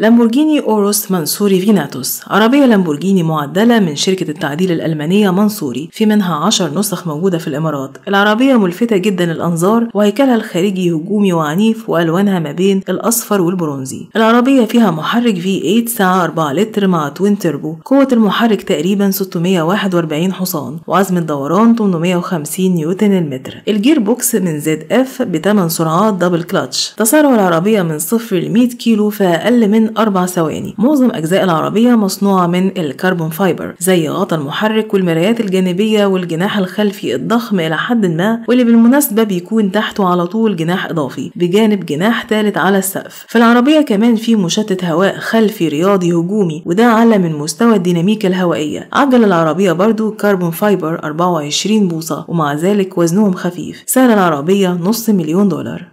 لامبورجيني أوروس منصوري فيناتوس عربية لامبورجيني معدلة من شركة التعديل الألمانية منصوري في منها عشر نسخ موجودة في الإمارات العربية ملفتة جدا الأنظار وهيكلها الخارجي هجومي وعنيف وألوانها ما بين الأصفر والبرونزي العربية فيها محرك V8 ساعة 4 لتر مع توين تربو قوة المحرك تقريبا 641 حصان وعزم الدوران 850 نيوتن المتر الجير بوكس من زد اف بثمان سرعات دبل كلاتش تسارع العربية من صفر ل 100 كيلو في أقل من أربع ثواني معظم أجزاء العربية مصنوعة من الكربون فايبر زي غطا المحرك والمرايات الجانبية والجناح الخلفي الضخم إلى حد ما واللي بالمناسبة بيكون تحته على طول جناح إضافي بجانب جناح ثالث على السقف في العربية كمان في مشتت هواء خلفي رياضي هجومي وده أعلى من مستوى الديناميكا الهوائية عجل العربية برضو كربون فايبر 24 بوصة ومع ذلك وزنهم خفيف سعر العربية نص مليون دولار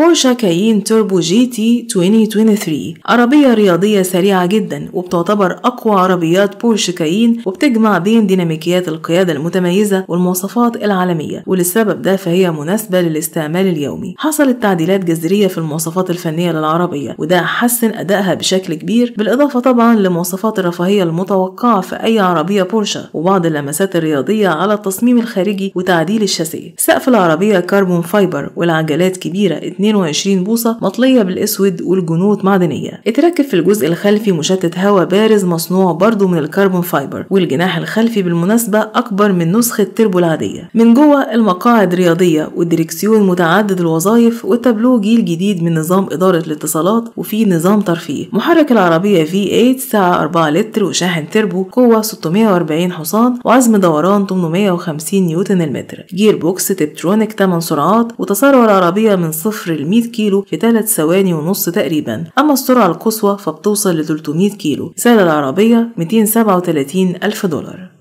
بورشا كايين توربو جي تي 2023 عربية رياضية سريعة جدا وبتعتبر أقوى عربيات بورش كايين وبتجمع بين ديناميكيات القيادة المتميزة والمواصفات العالمية وللسبب ده فهي مناسبة للاستعمال اليومي حصلت تعديلات جذرية في المواصفات الفنية للعربية وده حسن أدائها بشكل كبير بالإضافة طبعا لمواصفات الرفاهية المتوقعة في أي عربية بورشا وبعض اللمسات الرياضية على التصميم الخارجي وتعديل الشاسيه سقف العربية كربون فايبر والعجلات كبيرة 2 22 بوصة مطلية بالأسود والجنود معدنية اتركب في الجزء الخلفي مشتت هواء بارز مصنوع برضه من الكربون فايبر والجناح الخلفي بالمناسبة أكبر من نسخة تربو العادية من جوه المقاعد رياضية والدركسيون متعدد الوظائف والتابلو جيل جديد من نظام إدارة الاتصالات وفيه نظام ترفيه محرك العربية V8 ساعة 4 لتر وشاحن تربو قوة 640 حصان وعزم دوران 850 نيوتن المتر جير بوكس تبترونيك 8 سرعات وتسارع العربية من 0 صفر ل 100 كيلو في 3 ثواني ونص تقريبا أما السرعة القصوى فبتوصل ل 300 كيلو سعر العربية 237 ألف دولار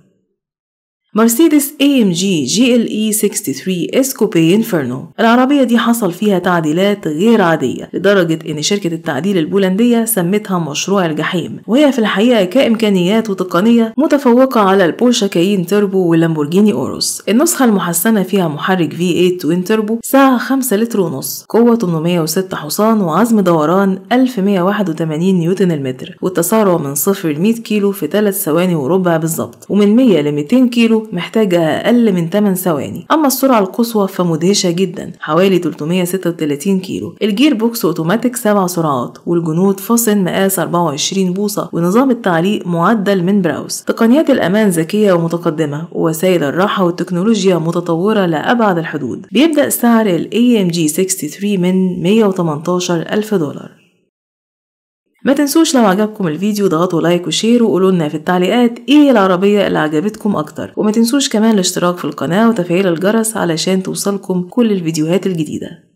مرسيدس اي ام جي جي ال اي 63 اس كوبي انفيرنو العربيه دي حصل فيها تعديلات غير عاديه لدرجه ان شركه التعديل البولنديه سمتها مشروع الجحيم وهي في الحقيقه كامكانيات وتقنيه متفوقه على البورشا كاين توربو واللامبورجيني اوروس النسخه المحسنه فيها محرك في 8 توين توربو ساعة 5 لتر ونص قوه 806 حصان وعزم دوران 1181 نيوتن المتر والتسارع من 0 ل 100 كيلو في 3 ثواني وربع بالظبط ومن 100 ل 200 كيلو محتاجة أقل من 8 ثواني أما السرعة القصوى فمدهشة جدا حوالي 336 كيلو الجير بوكس أوتوماتيك 7 سرعات والجنود فاصل مقاس 24 بوصة ونظام التعليق معدل من براوس تقنيات الأمان ذكية ومتقدمة ووسائل الراحة والتكنولوجيا متطورة لأبعد الحدود بيبدأ سعر الـ AMG 63 من 118 ألف دولار ما تنسوش لو عجبكم الفيديو ضغطوا لايك وشير وقولوا لنا في التعليقات ايه العربية اللي عجبتكم اكتر وما تنسوش كمان الاشتراك في القناة وتفعيل الجرس علشان توصلكم كل الفيديوهات الجديدة